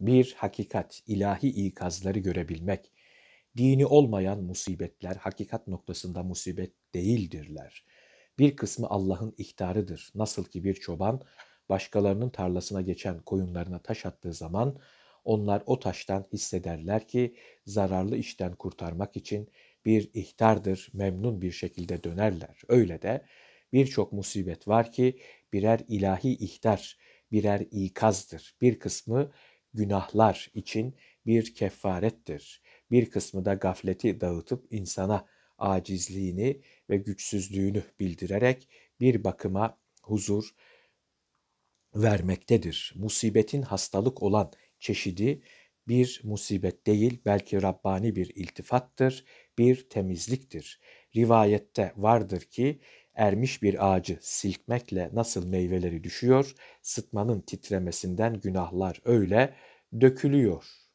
bir hakikat, ilahi ikazları görebilmek, dini olmayan musibetler hakikat noktasında musibet değildirler. Bir kısmı Allah'ın ihtarıdır. Nasıl ki bir çoban başkalarının tarlasına geçen koyunlarına taş attığı zaman onlar o taştan hissederler ki zararlı işten kurtarmak için bir ihtardır, memnun bir şekilde dönerler. Öyle de birçok musibet var ki birer ilahi ihtar, birer ikazdır. Bir kısmı günahlar için bir kefarettir. Bir kısmı da gafleti dağıtıp insana acizliğini ve güçsüzlüğünü bildirerek bir bakıma huzur vermektedir. Musibetin hastalık olan çeşidi bir musibet değil belki Rabbani bir iltifattır, bir temizliktir. Rivayette vardır ki ermiş bir ağacı silkmekle nasıl meyveleri düşüyor, sıtmanın titremesinden günahlar öyle dökülüyor.''